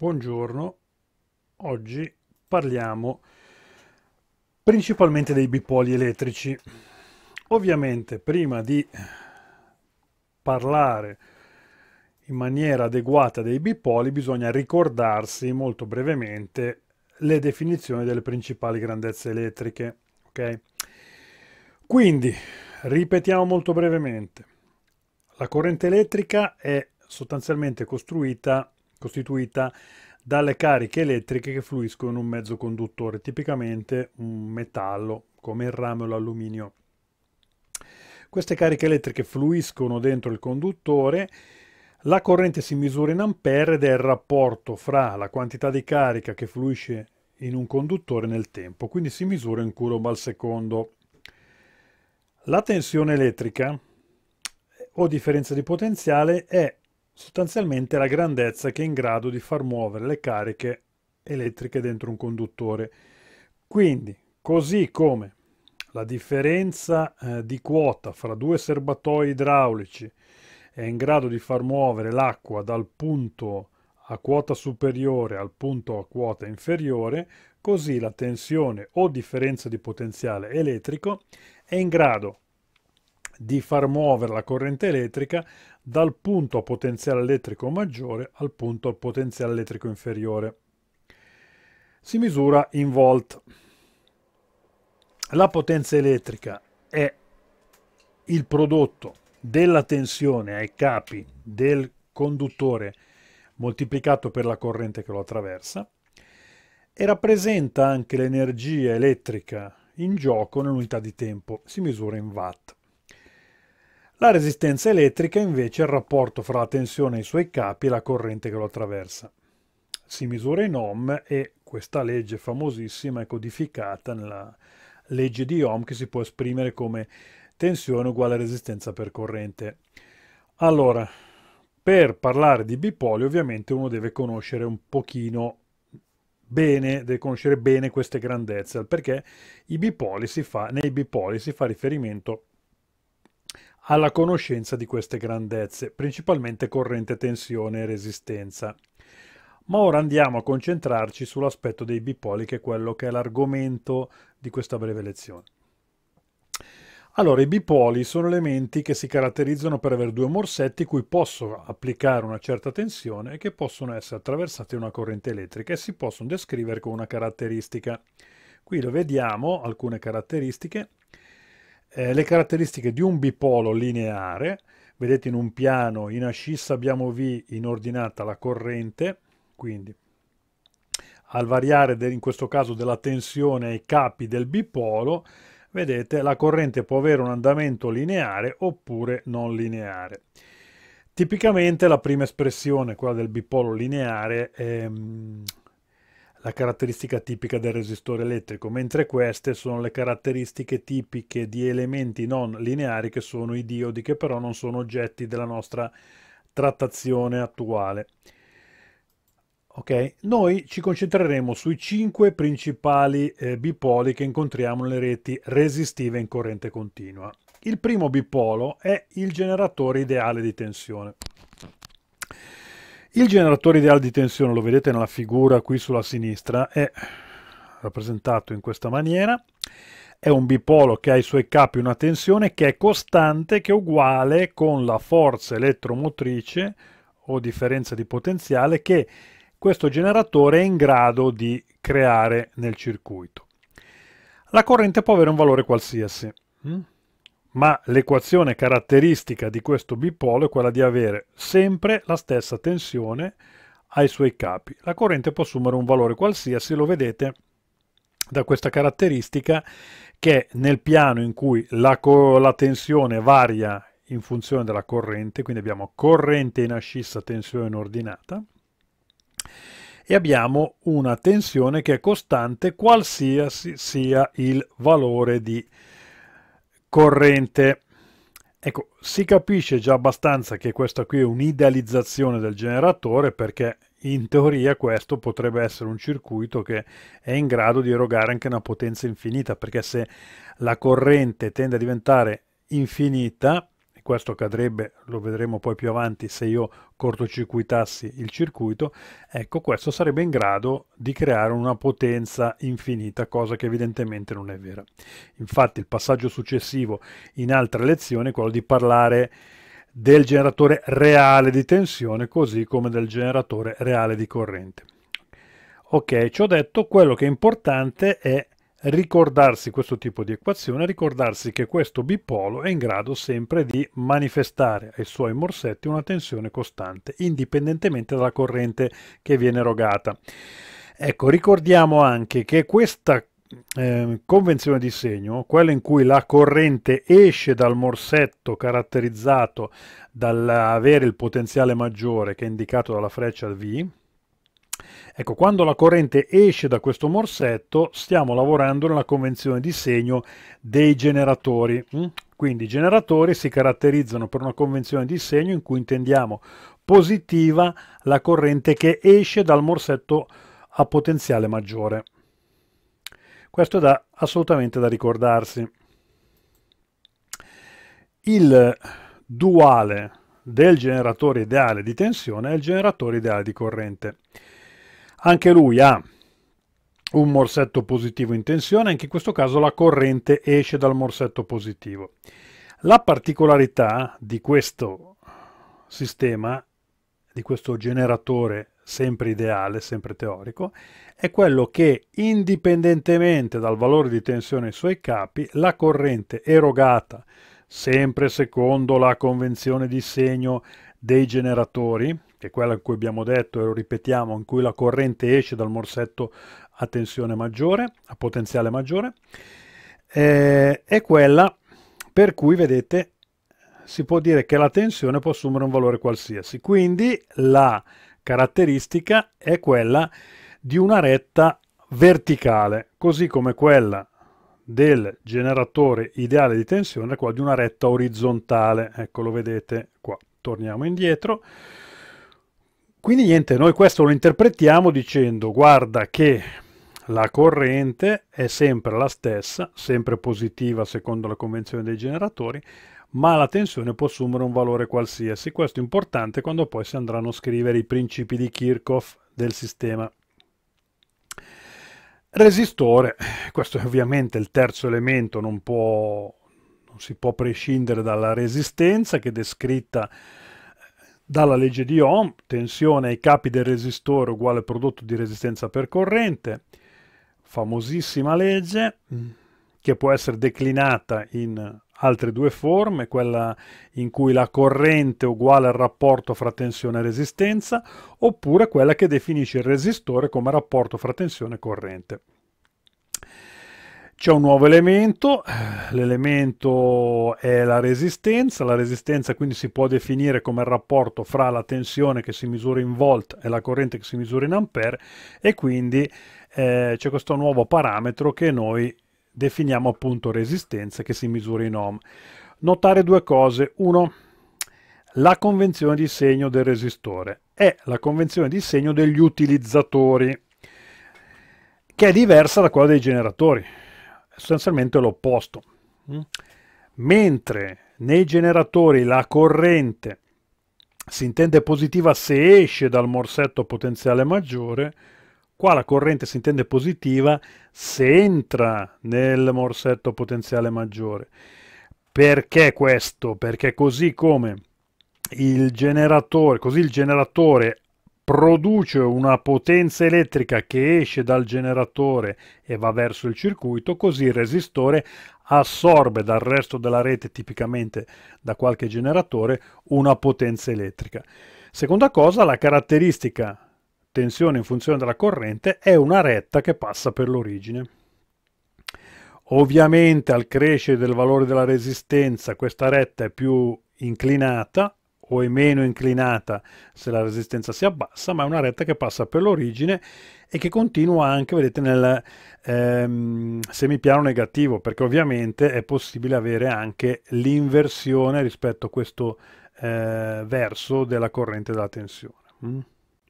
Buongiorno, oggi parliamo principalmente dei bipoli elettrici. Ovviamente prima di parlare in maniera adeguata dei bipoli bisogna ricordarsi molto brevemente le definizioni delle principali grandezze elettriche. Okay? Quindi ripetiamo molto brevemente. La corrente elettrica è sostanzialmente costruita costituita dalle cariche elettriche che fluiscono in un mezzo conduttore, tipicamente un metallo come il rame o l'alluminio. Queste cariche elettriche fluiscono dentro il conduttore, la corrente si misura in ampere ed è il rapporto fra la quantità di carica che fluisce in un conduttore nel tempo, quindi si misura in coulomb al secondo. La tensione elettrica o differenza di potenziale è sostanzialmente la grandezza che è in grado di far muovere le cariche elettriche dentro un conduttore. Quindi, così come la differenza eh, di quota fra due serbatoi idraulici è in grado di far muovere l'acqua dal punto a quota superiore al punto a quota inferiore, così la tensione o differenza di potenziale elettrico è in grado di far muovere la corrente elettrica dal punto a potenziale elettrico maggiore al punto a potenziale elettrico inferiore. Si misura in volt. La potenza elettrica è il prodotto della tensione ai capi del conduttore moltiplicato per la corrente che lo attraversa e rappresenta anche l'energia elettrica in gioco nell'unità di tempo, si misura in watt. La resistenza elettrica invece è il rapporto fra la tensione ai suoi capi e la corrente che lo attraversa. Si misura in ohm e questa legge famosissima è codificata nella legge di ohm che si può esprimere come tensione uguale resistenza per corrente. Allora, per parlare di bipoli ovviamente uno deve conoscere un pochino bene, deve conoscere bene queste grandezze, perché i bipoli fa, nei bipoli si fa riferimento a alla conoscenza di queste grandezze, principalmente corrente, tensione e resistenza. Ma ora andiamo a concentrarci sull'aspetto dei bipoli, che è quello che è l'argomento di questa breve lezione. Allora, i bipoli sono elementi che si caratterizzano per avere due morsetti cui posso applicare una certa tensione e che possono essere attraversati da una corrente elettrica e si possono descrivere con una caratteristica. Qui lo vediamo, alcune caratteristiche eh, le caratteristiche di un bipolo lineare, vedete in un piano in ascissa abbiamo V in ordinata la corrente, quindi al variare de, in questo caso della tensione ai capi del bipolo, vedete la corrente può avere un andamento lineare oppure non lineare. Tipicamente la prima espressione, quella del bipolo lineare, ehm, la caratteristica tipica del resistore elettrico, mentre queste sono le caratteristiche tipiche di elementi non lineari che sono i diodi, che però non sono oggetti della nostra trattazione attuale. Okay? Noi ci concentreremo sui cinque principali eh, bipoli che incontriamo nelle reti resistive in corrente continua. Il primo bipolo è il generatore ideale di tensione. Il generatore ideale di tensione, lo vedete nella figura qui sulla sinistra, è rappresentato in questa maniera. È un bipolo che ha ai suoi capi una tensione che è costante, che è uguale con la forza elettromotrice o differenza di potenziale che questo generatore è in grado di creare nel circuito. La corrente può avere un valore qualsiasi. Mm? ma l'equazione caratteristica di questo bipolo è quella di avere sempre la stessa tensione ai suoi capi. La corrente può assumere un valore qualsiasi, lo vedete da questa caratteristica che nel piano in cui la, la tensione varia in funzione della corrente, quindi abbiamo corrente in ascissa, tensione ordinata, e abbiamo una tensione che è costante qualsiasi sia il valore di tensione corrente. Ecco, si capisce già abbastanza che questa qui è un'idealizzazione del generatore perché in teoria questo potrebbe essere un circuito che è in grado di erogare anche una potenza infinita perché se la corrente tende a diventare infinita e questo accadrebbe, lo vedremo poi più avanti, se io cortocircuitassi il circuito, ecco questo sarebbe in grado di creare una potenza infinita, cosa che evidentemente non è vera. Infatti il passaggio successivo in altre lezioni è quello di parlare del generatore reale di tensione così come del generatore reale di corrente. Ok, ciò detto quello che è importante è ricordarsi questo tipo di equazione, ricordarsi che questo bipolo è in grado sempre di manifestare ai suoi morsetti una tensione costante, indipendentemente dalla corrente che viene erogata. Ecco, ricordiamo anche che questa eh, convenzione di segno, quella in cui la corrente esce dal morsetto caratterizzato dall'avere il potenziale maggiore che è indicato dalla freccia V, Ecco, quando la corrente esce da questo morsetto stiamo lavorando nella convenzione di segno dei generatori. Mm? Quindi i generatori si caratterizzano per una convenzione di segno in cui intendiamo positiva la corrente che esce dal morsetto a potenziale maggiore. Questo è da, assolutamente da ricordarsi. Il duale del generatore ideale di tensione è il generatore ideale di corrente. Anche lui ha un morsetto positivo in tensione, anche in questo caso la corrente esce dal morsetto positivo. La particolarità di questo sistema, di questo generatore sempre ideale, sempre teorico, è quello che indipendentemente dal valore di tensione ai suoi capi, la corrente erogata sempre secondo la convenzione di segno dei generatori, che è quella in cui abbiamo detto e lo ripetiamo, in cui la corrente esce dal morsetto a tensione maggiore, a potenziale maggiore, eh, è quella per cui, vedete, si può dire che la tensione può assumere un valore qualsiasi. Quindi la caratteristica è quella di una retta verticale, così come quella del generatore ideale di tensione quella di una retta orizzontale. Eccolo, vedete qua. Torniamo indietro. Quindi niente, noi questo lo interpretiamo dicendo guarda che la corrente è sempre la stessa, sempre positiva secondo la convenzione dei generatori, ma la tensione può assumere un valore qualsiasi. Questo è importante quando poi si andranno a scrivere i principi di Kirchhoff del sistema. Resistore, questo è ovviamente il terzo elemento, non, può, non si può prescindere dalla resistenza che è descritta dalla legge di Ohm, tensione ai capi del resistore uguale prodotto di resistenza per corrente, famosissima legge mm. che può essere declinata in altre due forme, quella in cui la corrente è uguale al rapporto fra tensione e resistenza, oppure quella che definisce il resistore come rapporto fra tensione e corrente. C'è un nuovo elemento, eh, l'elemento è la resistenza, la resistenza quindi si può definire come il rapporto fra la tensione che si misura in volt e la corrente che si misura in ampere e quindi eh, c'è questo nuovo parametro che noi definiamo appunto resistenza che si misura in ohm. Notare due cose, uno, la convenzione di segno del resistore è la convenzione di segno degli utilizzatori che è diversa da quella dei generatori sostanzialmente l'opposto. Mentre nei generatori la corrente si intende positiva se esce dal morsetto potenziale maggiore, qua la corrente si intende positiva se entra nel morsetto potenziale maggiore. Perché questo? Perché così come il generatore, così il generatore produce una potenza elettrica che esce dal generatore e va verso il circuito, così il resistore assorbe dal resto della rete, tipicamente da qualche generatore, una potenza elettrica. Seconda cosa, la caratteristica tensione in funzione della corrente è una retta che passa per l'origine. Ovviamente al crescere del valore della resistenza questa retta è più inclinata o è meno inclinata se la resistenza si abbassa, ma è una retta che passa per l'origine e che continua anche, vedete, nel ehm, semipiano negativo, perché ovviamente è possibile avere anche l'inversione rispetto a questo eh, verso della corrente della tensione. Mm?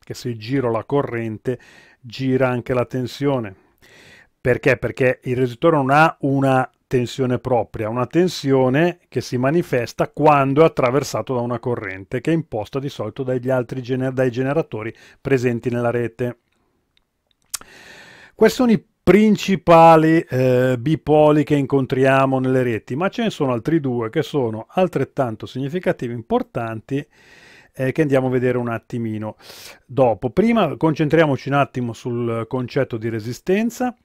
Che se giro la corrente gira anche la tensione. Perché? Perché il resistore non ha una tensione propria, una tensione che si manifesta quando è attraversato da una corrente che è imposta di solito dagli altri gener dai generatori presenti nella rete. Questi sono i principali eh, bipoli che incontriamo nelle reti, ma ce ne sono altri due che sono altrettanto significativi, importanti, eh, che andiamo a vedere un attimino dopo. Prima concentriamoci un attimo sul concetto di resistenza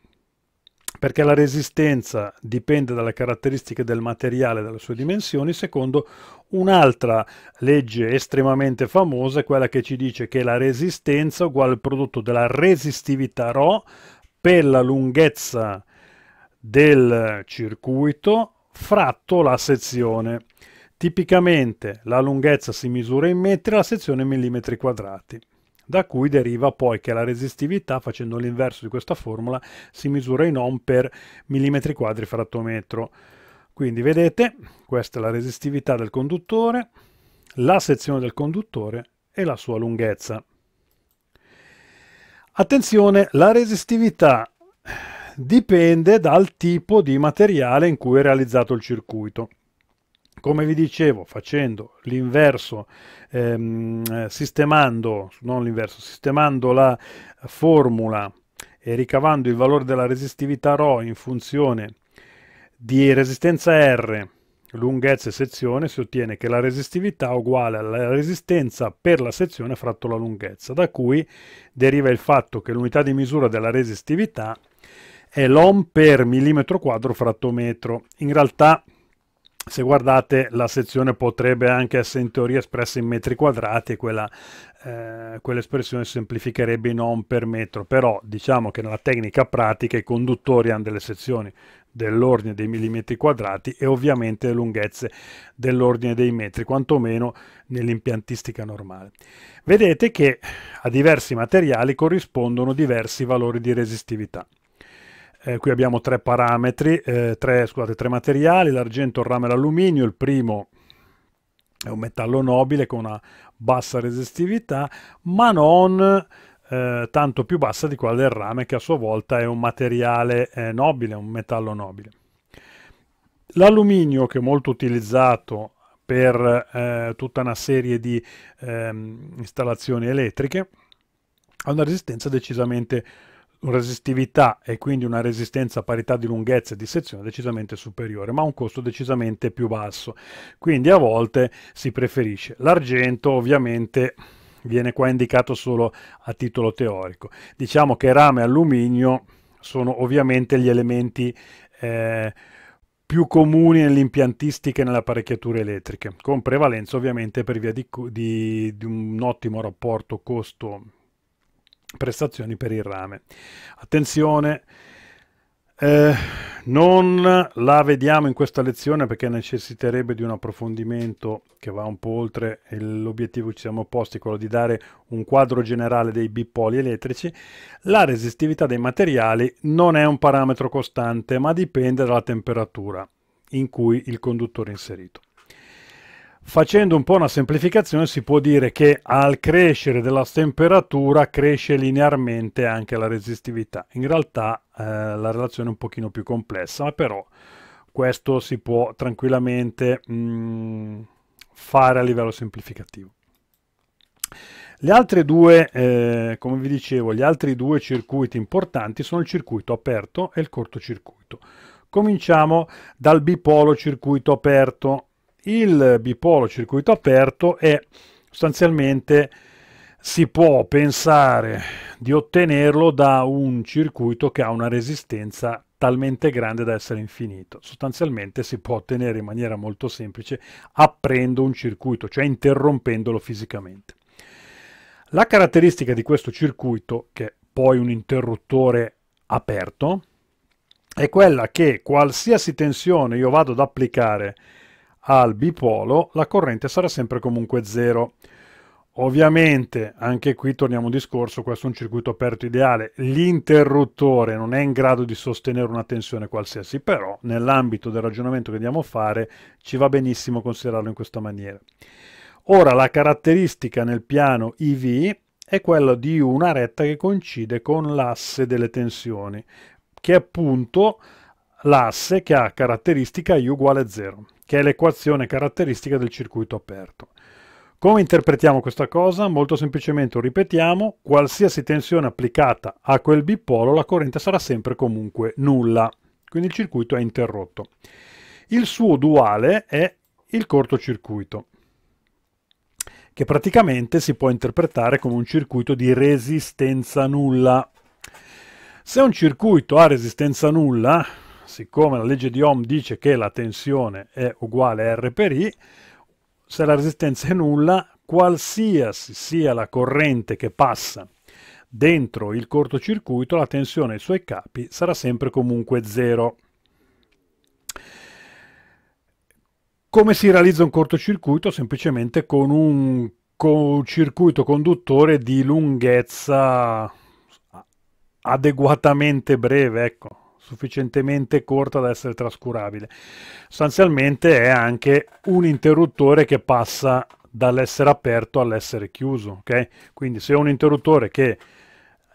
perché la resistenza dipende dalle caratteristiche del materiale, dalle sue dimensioni, secondo un'altra legge estremamente famosa, quella che ci dice che la resistenza è uguale al prodotto della resistività ρ per la lunghezza del circuito fratto la sezione. Tipicamente la lunghezza si misura in metri, la sezione in millimetri quadrati da cui deriva poi che la resistività, facendo l'inverso di questa formula, si misura in ohm per millimetri quadri fratto metro. Quindi vedete, questa è la resistività del conduttore, la sezione del conduttore e la sua lunghezza. Attenzione, la resistività dipende dal tipo di materiale in cui è realizzato il circuito come vi dicevo, facendo l'inverso, ehm, sistemando, non l'inverso, sistemando la formula e ricavando il valore della resistività ρ in funzione di resistenza R, lunghezza e sezione, si ottiene che la resistività è uguale alla resistenza per la sezione fratto la lunghezza, da cui deriva il fatto che l'unità di misura della resistività è l'ohm per millimetro quadro fratto metro. In realtà se guardate la sezione potrebbe anche essere in teoria espressa in metri quadrati e quella, eh, quell'espressione semplificherebbe in ohm per metro, però diciamo che nella tecnica pratica i conduttori hanno delle sezioni dell'ordine dei millimetri quadrati e ovviamente le lunghezze dell'ordine dei metri, quantomeno nell'impiantistica normale. Vedete che a diversi materiali corrispondono diversi valori di resistività. Eh, qui abbiamo tre parametri, eh, tre, scusate, tre materiali, l'argento, il rame e l'alluminio. Il primo è un metallo nobile con una bassa resistività, ma non eh, tanto più bassa di quella del rame, che a sua volta è un materiale eh, nobile, un metallo nobile. L'alluminio, che è molto utilizzato per eh, tutta una serie di ehm, installazioni elettriche, ha una resistenza decisamente resistività e quindi una resistenza a parità di lunghezza e di sezione decisamente superiore, ma a un costo decisamente più basso. Quindi a volte si preferisce l'argento, ovviamente viene qua indicato solo a titolo teorico. Diciamo che rame e alluminio sono ovviamente gli elementi eh, più comuni nell'impiantistica e nelle apparecchiature elettriche, con prevalenza ovviamente per via di, di, di un ottimo rapporto costo prestazioni per il rame. Attenzione, eh, non la vediamo in questa lezione perché necessiterebbe di un approfondimento che va un po' oltre l'obiettivo che ci siamo posti, quello di dare un quadro generale dei bipoli elettrici. La resistività dei materiali non è un parametro costante, ma dipende dalla temperatura in cui il conduttore è inserito. Facendo un po' una semplificazione si può dire che al crescere della temperatura cresce linearmente anche la resistività. In realtà eh, la relazione è un pochino più complessa, ma però questo si può tranquillamente mh, mm, fare a livello semplificativo. Le altre due, eh, come vi dicevo, gli altri due circuiti importanti sono il circuito aperto e il cortocircuito. Cominciamo dal bipolo circuito aperto il bipolo circuito aperto è sostanzialmente si può pensare di ottenerlo da un circuito che ha una resistenza talmente grande da essere infinito. Sostanzialmente si può ottenere in maniera molto semplice aprendo un circuito, cioè interrompendolo fisicamente. La caratteristica di questo circuito, che è poi un interruttore aperto, è quella che qualsiasi tensione io vado ad applicare al bipolo la corrente sarà sempre comunque zero. Ovviamente, anche qui torniamo al discorso, questo è un circuito aperto ideale, l'interruttore non è in grado di sostenere una tensione qualsiasi, però nell'ambito del ragionamento che andiamo a fare ci va benissimo considerarlo in questa maniera. Ora, la caratteristica nel piano IV è quella di una retta che coincide con l'asse delle tensioni, che è appunto l'asse che ha caratteristica I uguale a 0 che è l'equazione caratteristica del circuito aperto. Come interpretiamo questa cosa? Molto semplicemente ripetiamo, qualsiasi tensione applicata a quel bipolo la corrente sarà sempre comunque nulla, quindi il circuito è interrotto. Il suo duale è il cortocircuito, che praticamente si può interpretare come un circuito di resistenza nulla. Se un circuito ha resistenza nulla, siccome la legge di Ohm dice che la tensione è uguale a R per I, se la resistenza è nulla, qualsiasi sia la corrente che passa dentro il cortocircuito, la tensione ai suoi capi sarà sempre comunque zero. Come si realizza un cortocircuito? Semplicemente con un co circuito conduttore di lunghezza adeguatamente breve, ecco, sufficientemente corta da essere trascurabile. Sostanzialmente è anche un interruttore che passa dall'essere aperto all'essere chiuso, ok? Quindi se ho un interruttore che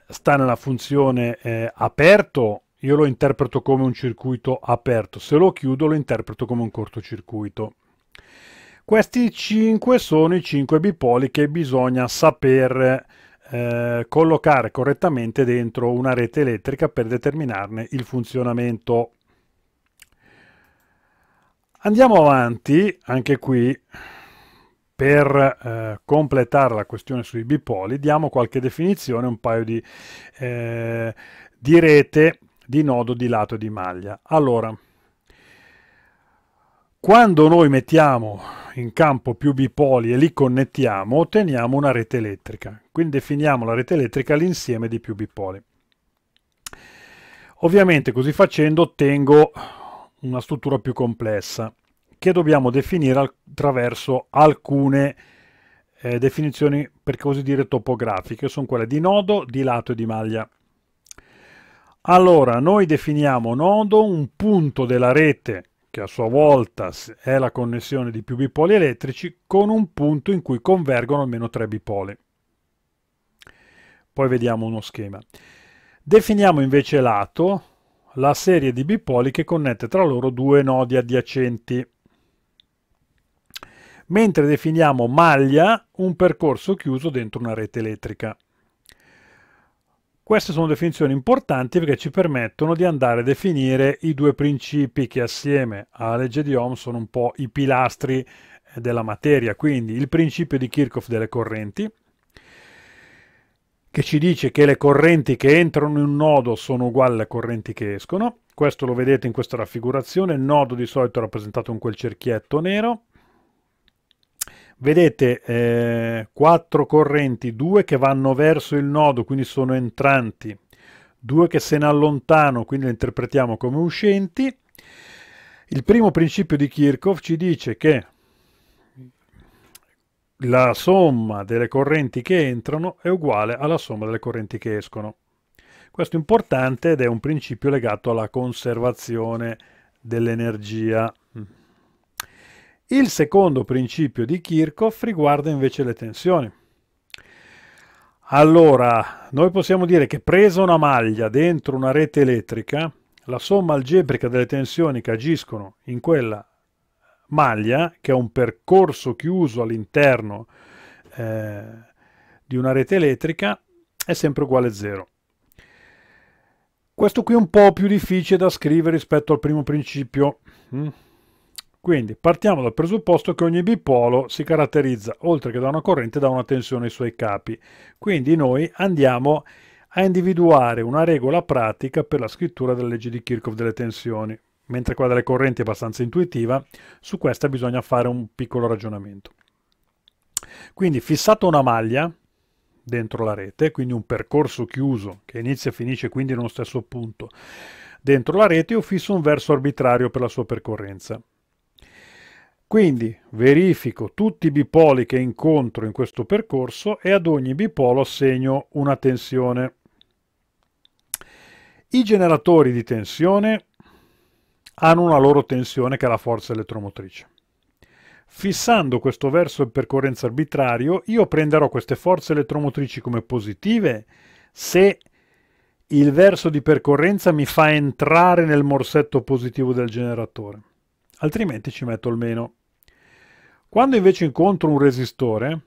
sta nella funzione eh, aperto, io lo interpreto come un circuito aperto, se lo chiudo lo interpreto come un cortocircuito. Questi 5 sono i 5 bipoli che bisogna sapere eh, collocare correttamente dentro una rete elettrica per determinarne il funzionamento. Andiamo avanti anche qui per eh, completare la questione sui bipoli, diamo qualche definizione, un paio di, eh, di rete di nodo di lato e di maglia. Allora, quando noi mettiamo in campo più bipoli e li connettiamo, otteniamo una rete elettrica. Quindi definiamo la rete elettrica l'insieme di più bipoli. Ovviamente così facendo ottengo una struttura più complessa che dobbiamo definire attraverso alcune eh, definizioni per così dire topografiche, sono quelle di nodo, di lato e di maglia. Allora, noi definiamo nodo un punto della rete che a sua volta è la connessione di più bipoli elettrici con un punto in cui convergono almeno tre bipoli. Poi vediamo uno schema. Definiamo invece lato, la serie di bipoli che connette tra loro due nodi adiacenti. Mentre definiamo maglia, un percorso chiuso dentro una rete elettrica. Queste sono definizioni importanti perché ci permettono di andare a definire i due principi che assieme alla legge di Ohm sono un po' i pilastri eh, della materia, quindi il principio di Kirchhoff delle correnti, che ci dice che le correnti che entrano in un nodo sono uguali alle correnti che escono. Questo lo vedete in questa raffigurazione, il nodo di solito è rappresentato con quel cerchietto nero, vedete eh, 4 correnti, due che vanno verso il nodo, quindi sono entranti, due che se ne allontano quindi le interpretiamo come uscenti. Il primo principio di Kirchhoff ci dice che la somma delle correnti che entrano è uguale alla somma delle correnti che escono. Questo è importante ed è un principio legato alla conservazione dell'energia. Mm. Il secondo principio di Kirchhoff riguarda invece le tensioni. Allora, noi possiamo dire che presa una maglia dentro una rete elettrica, la somma algebrica delle tensioni che agiscono in quella maglia, che è un percorso chiuso all'interno eh, di una rete elettrica, è sempre uguale a zero. Questo qui è un po' più difficile da scrivere rispetto al primo principio. Mm? Quindi partiamo dal presupposto che ogni bipolo si caratterizza, oltre che da una corrente, da una tensione ai suoi capi. Quindi noi andiamo a individuare una regola pratica per la scrittura della legge di Kirchhoff delle tensioni. Mentre quella delle correnti è abbastanza intuitiva, su questa bisogna fare un piccolo ragionamento. Quindi fissata una maglia dentro la rete, quindi un percorso chiuso che inizia e finisce quindi nello stesso punto dentro la rete, io fisso un verso arbitrario per la sua percorrenza. Quindi verifico tutti i bipoli che incontro in questo percorso e ad ogni bipolo assegno una tensione. I generatori di tensione hanno una loro tensione che è la forza elettromotrice. Fissando questo verso in percorrenza arbitrario, io prenderò queste forze elettromotrici come positive se il verso di percorrenza mi fa entrare nel morsetto positivo del generatore, altrimenti ci metto il meno. Quando invece incontro un resistore,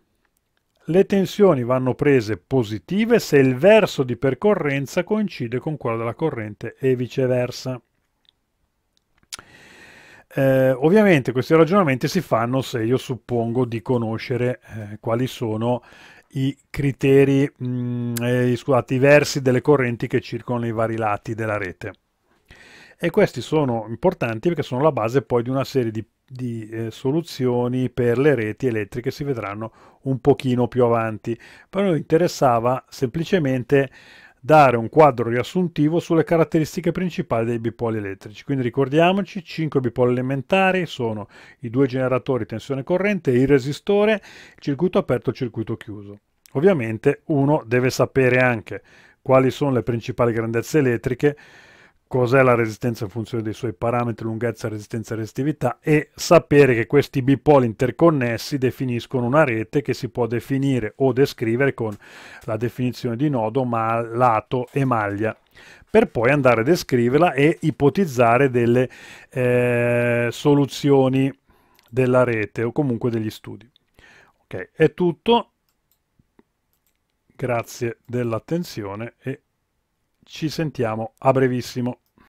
le tensioni vanno prese positive se il verso di percorrenza coincide con quello della corrente e viceversa. Eh, ovviamente questi ragionamenti si fanno se io suppongo di conoscere eh, quali sono i criteri, mh, mm, eh, scusate, i versi delle correnti che circolano i vari lati della rete e questi sono importanti perché sono la base poi di una serie di, di eh, soluzioni per le reti elettriche si vedranno un pochino più avanti. Però noi interessava semplicemente dare un quadro riassuntivo sulle caratteristiche principali dei bipoli elettrici. Quindi ricordiamoci, 5 bipoli elementari sono i due generatori tensione corrente, il resistore, il circuito aperto e il circuito chiuso. Ovviamente uno deve sapere anche quali sono le principali grandezze elettriche cos'è la resistenza in funzione dei suoi parametri lunghezza, resistenza e resistività e sapere che questi bipoli interconnessi definiscono una rete che si può definire o descrivere con la definizione di nodo, ma lato e maglia per poi andare a descriverla e ipotizzare delle eh, soluzioni della rete o comunque degli studi. Ok, è tutto. Grazie dell'attenzione e ci sentiamo a brevissimo.